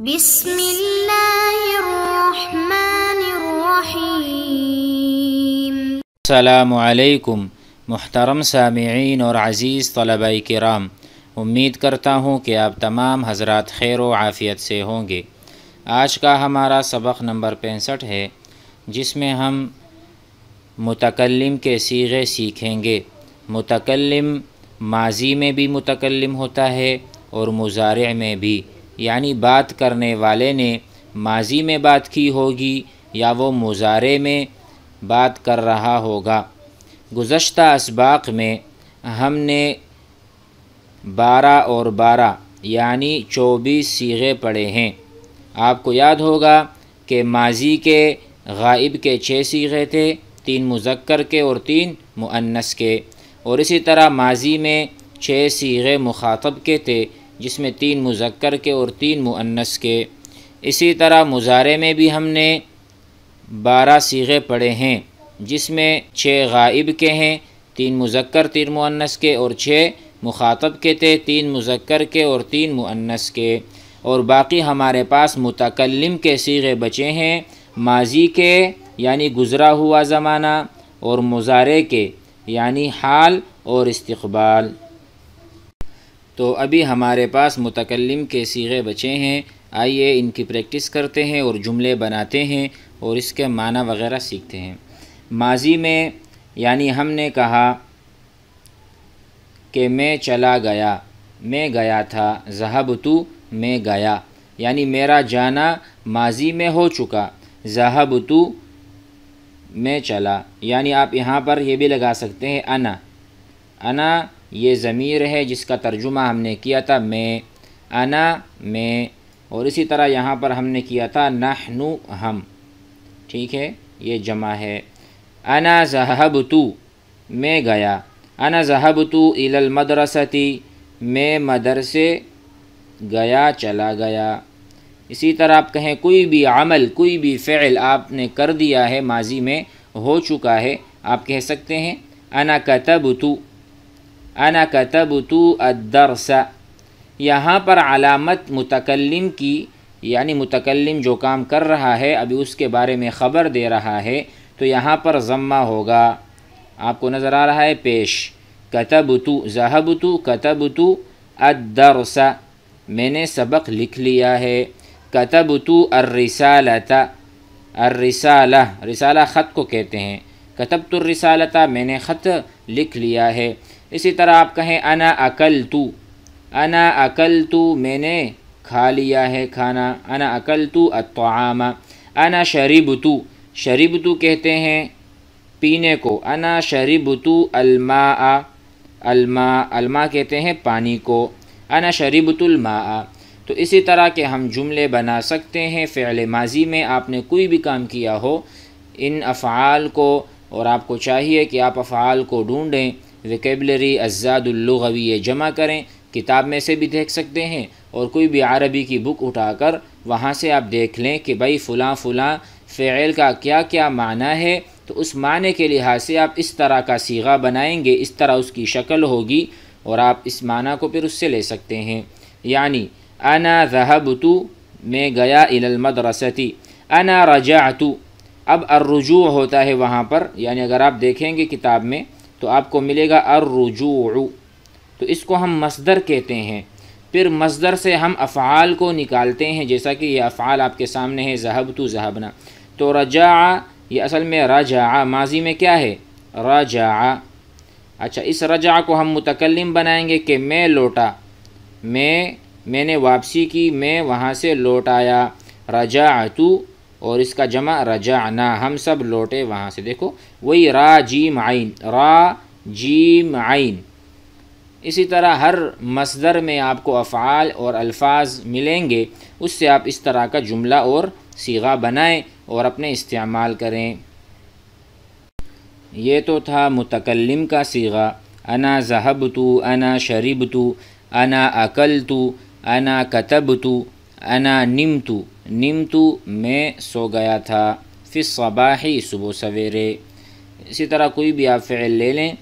بسم اللہ الرحمن الرحیم السلام علیکم محترم سامعین اور عزیز طلباء کرام امید کرتا ہوں کہ آپ تمام حضرات خیر و عافیت سے ہوں گے آج کا ہمارا سبق نمبر پینسٹھ ہے جس میں ہم متکلم کے سیغے سیکھیں گے متکلم ماضی میں بھی متکلم ہوتا ہے اور مزارع میں بھی یعنی بات کرنے والے نے ماضی میں بات کی ہوگی یا وہ مزارے میں بات کر رہا ہوگا گزشتہ اسباق میں ہم نے بارہ اور بارہ یعنی چوبیس سیغے پڑھے ہیں آپ کو یاد ہوگا کہ ماضی کے غائب کے چھ سیغے تھے تین مذکر کے اور تین مؤنس کے اور اسی طرح ماضی میں چھ سیغے مخاطب کے تھے جس میں تین مذکر کے اور تین مؤنث کے اسی طرح مزارے میں بھی ہم نے بارہ سیغے پڑھے ہیں جس میں چھ غائب کے ہیں تین مذکر تین مؤنث کے اور چھ مخاطب کے تھے تین مذکر کے اور تین مؤنث کے اور باقی ہمارے پاس متکلم کے سیغے بچے ہیں ماضی کے یعنی گزرا ہوا زمانہ اور مزارے کے یعنی حال اور استقبال تو ابھی ہمارے پاس متکلم کے سیغے بچے ہیں آئیے ان کی پریکٹس کرتے ہیں اور جملے بناتے ہیں اور اس کے معنی وغیرہ سیکھتے ہیں ماضی میں یعنی ہم نے کہا کہ میں چلا گیا میں گیا تھا ذہب تو میں گیا یعنی میرا جانا ماضی میں ہو چکا ذہب تو میں چلا یعنی آپ یہاں پر یہ بھی لگا سکتے ہیں انا انا یہ ضمیر ہے جس کا ترجمہ ہم نے کیا تھا میں انا میں اور اسی طرح یہاں پر ہم نے کیا تھا نحنو ہم ٹھیک ہے یہ جمع ہے انا ذہب تو میں گیا انا ذہب تو الا المدرستی میں مدرسے گیا چلا گیا اسی طرح آپ کہیں کوئی بھی عمل کوئی بھی فعل آپ نے کر دیا ہے ماضی میں ہو چکا ہے آپ کہہ سکتے ہیں انا کتب تو انا تو الدرس یہاں پر علامت متکلم کی یعنی متکلم جو کام کر رہا ہے ابھی اس کے بارے میں خبر دے رہا ہے تو یہاں پر ضمہ ہوگا آپ کو نظر آ رہا ہے پیش کتب تو کتبتو تو کتب تو میں نے سبق لکھ لیا ہے کتب تو الرسالہ رسالہ خط کو کہتے ہیں کتب تر رسالتا میں نے خط لکھ لیا ہے اسی طرح آپ کہیں انا تو انا تو میں نے کھا لیا ہے کھانا انا تو اتعام انا شریب تو شریب تو کہتے ہیں پینے کو انا شریب تو الماء الماء الماء کہتے ہیں پانی کو انا تو الماء تو اسی طرح کے ہم جملے بنا سکتے ہیں فعل ماضی میں آپ نے کوئی بھی کام کیا ہو ان افعال کو اور آپ کو چاہیے کہ آپ افعال کو ڈھونڈیں ویکیبلری ازاد یہ جمع کریں کتاب میں سے بھی دیکھ سکتے ہیں اور کوئی بھی عربی کی بک اٹھا کر وہاں سے آپ دیکھ لیں کہ بھائی فلاں فلاں فعل کا کیا کیا معنی ہے تو اس معنی کے لحاظ سے آپ اس طرح کا سیغا بنائیں گے اس طرح اس کی شکل ہوگی اور آپ اس معنی کو پھر اس سے لے سکتے ہیں یعنی انا ذہبتو تو میں گیا الى المدرستی انا رجعتو اب الرجوع ہوتا ہے وہاں پر یعنی اگر آپ دیکھیں گے کتاب میں تو آپ کو ملے گا الرجوع تو اس کو ہم مصدر کہتے ہیں پھر مصدر سے ہم افعال کو نکالتے ہیں جیسا کہ یہ افعال آپ کے سامنے ہے ذہب تو ذہبنا تو رجاع یہ اصل میں رجاع ماضی میں کیا ہے رجاع اچھا اس رجاع کو ہم متکلم بنائیں گے کہ میں لوٹا میں میں نے واپسی کی میں وہاں سے لوٹ آیا رجا تو اور اس کا جمع رجا ہم سب لوٹے وہاں سے دیکھو وہی را جی عین را جی عین اسی طرح ہر مصدر میں آپ کو افعال اور الفاظ ملیں گے اس سے آپ اس طرح کا جملہ اور سیغہ بنائیں اور اپنے استعمال کریں یہ تو تھا متکلم کا سیغہ انا ذہب تو انا شریب تو انا عقل تو انا کتب تو انا نم تو نمتو میں سو گیا تھا پھر صباحی صبح سویرے اسی طرح کوئی بھی آپ فعل لے لیں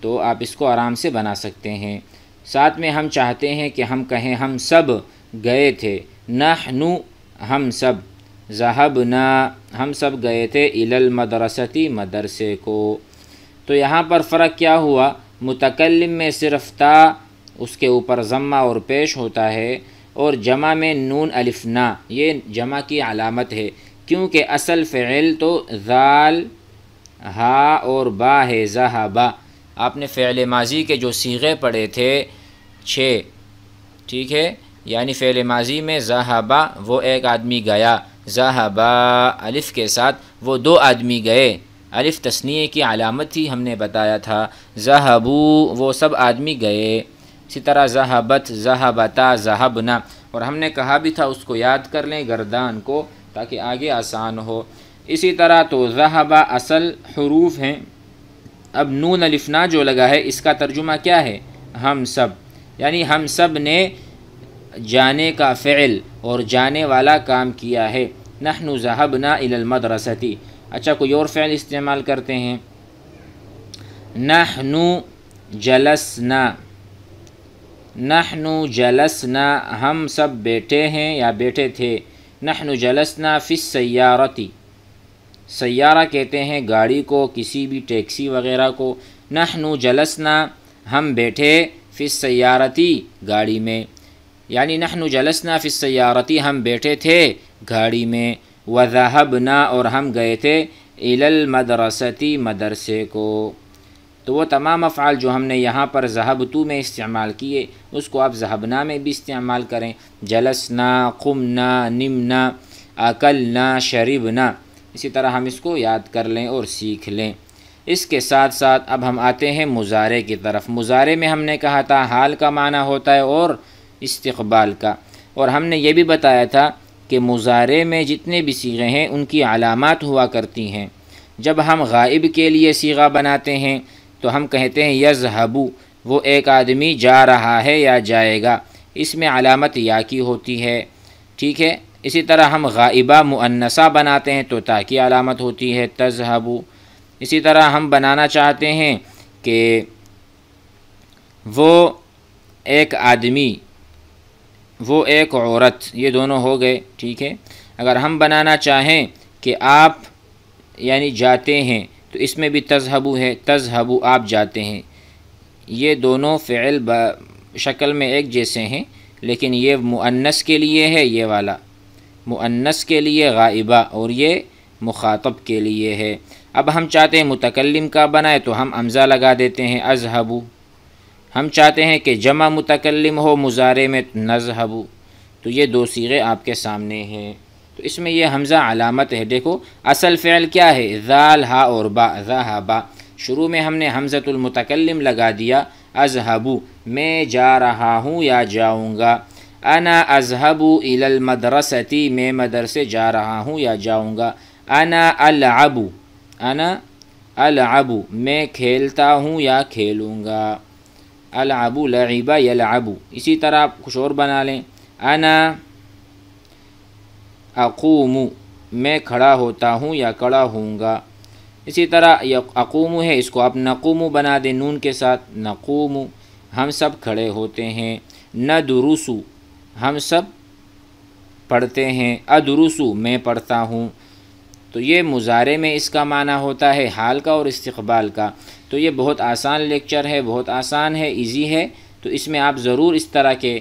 تو آپ اس کو آرام سے بنا سکتے ہیں ساتھ میں ہم چاہتے ہیں کہ ہم کہیں ہم سب گئے تھے نہ نو ہم سب ذہب نہ ہم سب گئے تھے الا المدرستی مدرسے کو تو یہاں پر فرق کیا ہوا متکلم میں صرف تا اس کے اوپر ذمہ اور پیش ہوتا ہے اور جمع میں نون الف نا یہ جمع کی علامت ہے کیونکہ اصل فعل تو ذال ہا اور با ہے با آپ نے فعل ماضی کے جو سیغے پڑھے تھے چھ ٹھیک ہے یعنی فعل ماضی میں زہ با وہ ایک آدمی گیا با الف کے ساتھ وہ دو آدمی گئے الف تصنیع کی علامت ہی ہم نے بتایا تھا ذہبو وہ سب آدمی گئے اسی طرح ذہبت ذہبتا ذہبنا اور ہم نے کہا بھی تھا اس کو یاد کر لیں گردان کو تاکہ آگے آسان ہو اسی طرح تو ذہبہ اصل حروف ہیں اب نون الفنا جو لگا ہے اس کا ترجمہ کیا ہے ہم سب یعنی ہم سب نے جانے کا فعل اور جانے والا کام کیا ہے نہ نو ذہب نہ المدرستی اچھا کوئی اور فعل استعمال کرتے ہیں نہ نو جلس نہ نحن جلسنا ہم سب بیٹھے ہیں یا بیٹھے تھے نحن جلسنا فی سیارتی سیارہ کہتے ہیں گاڑی کو کسی بھی ٹیکسی وغیرہ کو نحن جلسنا ہم بیٹھے فی سیارتی گاڑی میں یعنی نحن جلسنا فی سیارتی ہم بیٹھے تھے گاڑی میں وضاحب اور ہم گئے تھے علمد رثی مدرسے کو تو وہ تمام افعال جو ہم نے یہاں پر ذہبتو تو میں استعمال کیے اس کو آپ ذہبنا میں بھی استعمال کریں جلسنا قمنا نمنا عقل نہ اسی طرح ہم اس کو یاد کر لیں اور سیکھ لیں اس کے ساتھ ساتھ اب ہم آتے ہیں مزارے کی طرف مزارے میں ہم نے کہا تھا حال کا معنی ہوتا ہے اور استقبال کا اور ہم نے یہ بھی بتایا تھا کہ مزارے میں جتنے بھی سیغے ہیں ان کی علامات ہوا کرتی ہیں جب ہم غائب کے لیے سیغہ بناتے ہیں تو ہم کہتے ہیں یز وہ ایک آدمی جا رہا ہے یا جائے گا اس میں علامت یا کی ہوتی ہے ٹھیک ہے اسی طرح ہم غائبہ معنسہ بناتے ہیں تو تا کی علامت ہوتی ہے تز ہبو اسی طرح ہم بنانا چاہتے ہیں کہ وہ ایک آدمی وہ ایک عورت یہ دونوں ہو گئے ٹھیک ہے اگر ہم بنانا چاہیں کہ آپ یعنی جاتے ہیں تو اس میں بھی تذہبو ہے تذہبو آپ جاتے ہیں یہ دونوں فعل شکل میں ایک جیسے ہیں لیکن یہ مؤنس کے لیے ہے یہ والا مؤنس کے لیے غائبہ اور یہ مخاطب کے لیے ہے اب ہم چاہتے ہیں متکلم کا بنائے تو ہم امزہ لگا دیتے ہیں ازہبو ہم چاہتے ہیں کہ جمع متکلم ہو مزارے میں نذہبو تو یہ دو سیغے آپ کے سامنے ہیں تو اس میں یہ حمزہ علامت ہے دیکھو اصل فعل کیا ہے ذال ہا اور با ہا با شروع میں ہم نے حمزت المتکلم لگا دیا اذہبو میں جا رہا ہوں یا جاؤں گا انا اذہبو الى المدرستی میں مدرسے جا رہا ہوں یا جاؤں گا انا العبو انا العبو میں کھیلتا ہوں یا کھیلوں گا العبو لعبا یلعبو اسی طرح آپ کچھ اور بنا لیں انا اقوم میں کھڑا ہوتا ہوں یا کڑا ہوں گا اسی طرح یہ ہے اس کو آپ نقوم بنا دیں نون کے ساتھ نقوم ہم سب کھڑے ہوتے ہیں نہ دروسو ہم سب پڑھتے ہیں ادرسو میں پڑھتا ہوں تو یہ مظاہرے میں اس کا معنی ہوتا ہے حال کا اور استقبال کا تو یہ بہت آسان لیکچر ہے بہت آسان ہے ایزی ہے تو اس میں آپ ضرور اس طرح کے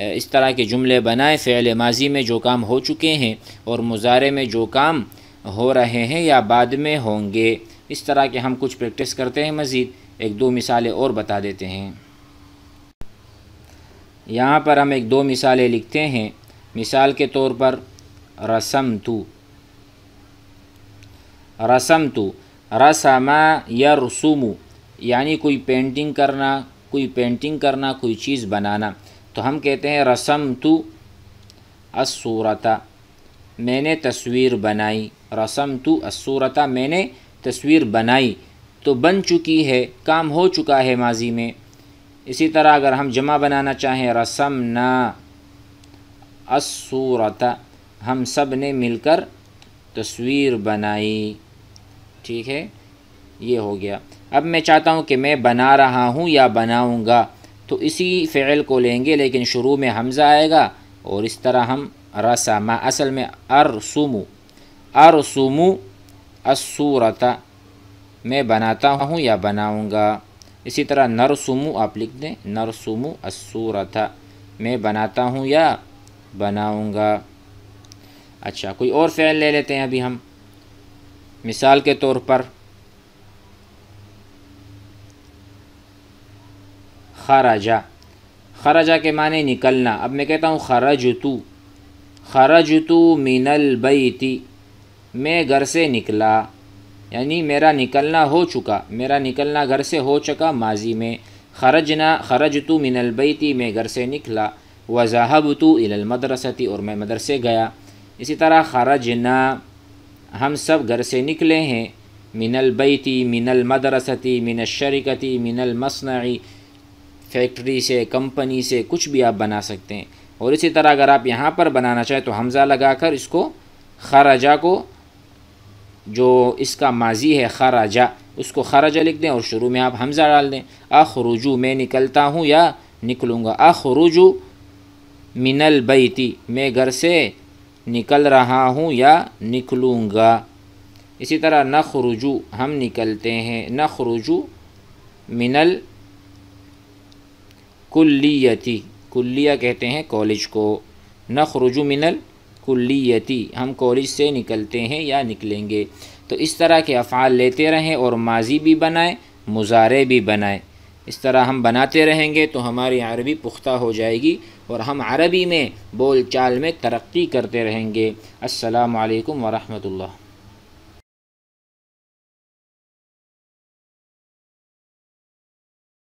اس طرح کے جملے بنائے فعل ماضی میں جو کام ہو چکے ہیں اور مظاہرے میں جو کام ہو رہے ہیں یا بعد میں ہوں گے اس طرح کے ہم کچھ پریکٹس کرتے ہیں مزید ایک دو مثالیں اور بتا دیتے ہیں یہاں پر ہم ایک دو مثالیں لکھتے ہیں مثال کے طور پر رسم تو رسم تو رسما یا رسومو یعنی کوئی پینٹنگ کرنا کوئی پینٹنگ کرنا کوئی چیز بنانا تو ہم کہتے ہیں رسم تو اسورتا میں نے تصویر بنائی رسم تو اسورتا میں نے تصویر بنائی تو بن چکی ہے کام ہو چکا ہے ماضی میں اسی طرح اگر ہم جمع بنانا چاہیں رسم اسورتا ہم سب نے مل کر تصویر بنائی ٹھیک ہے یہ ہو گیا اب میں چاہتا ہوں کہ میں بنا رہا ہوں یا بناؤں گا تو اسی فعل کو لیں گے لیکن شروع میں حمزہ آئے گا اور اس طرح ہم رسما اصل میں ارسوموں ارسوموں اسورت میں بناتا ہوں یا بناؤں گا اسی طرح نرسوموں آپ لکھ دیں نرسوم اسورت میں بناتا ہوں یا بناؤں گا اچھا کوئی اور فعل لے لیتے ہیں ابھی ہم مثال کے طور پر خراجہ خراجہ کے معنی نکلنا اب میں کہتا ہوں خرج تو خرج تو مین البیتی میں گھر سے نکلا یعنی میرا نکلنا ہو چکا میرا نکلنا گھر سے ہو چکا ماضی میں خرج تو مینل بیتی میں گھر سے نکلا وضاحب تو المدرستی اور میں مدرسے گیا اسی طرح خرج ہم سب گھر سے نکلے ہیں من البیتی من المدرستی من الشرکتی من المصنعی فیکٹری سے کمپنی سے کچھ بھی آپ بنا سکتے ہیں اور اسی طرح اگر آپ یہاں پر بنانا چاہیں تو حمزہ لگا کر اس کو خراجہ کو جو اس کا ماضی ہے خراجہ اس کو خراجہ لکھ دیں اور شروع میں آپ حمزہ ڈال دیں اخرجو میں نکلتا ہوں یا نکلوں گا اخرجو من البیتی میں گھر سے نکل رہا ہوں یا نکلوں گا اسی طرح نخرجو ہم نکلتے ہیں نخرجو من البیتی کلیتی کلیہ کہتے ہیں کالج کو نخرج من الکلیتی کلیتی ہم کالج سے نکلتے ہیں یا نکلیں گے تو اس طرح کے افعال لیتے رہیں اور ماضی بھی بنائیں مظاہرے بھی بنائیں اس طرح ہم بناتے رہیں گے تو ہماری عربی پختہ ہو جائے گی اور ہم عربی میں بول چال میں ترقی کرتے رہیں گے السلام علیکم ورحمۃ اللہ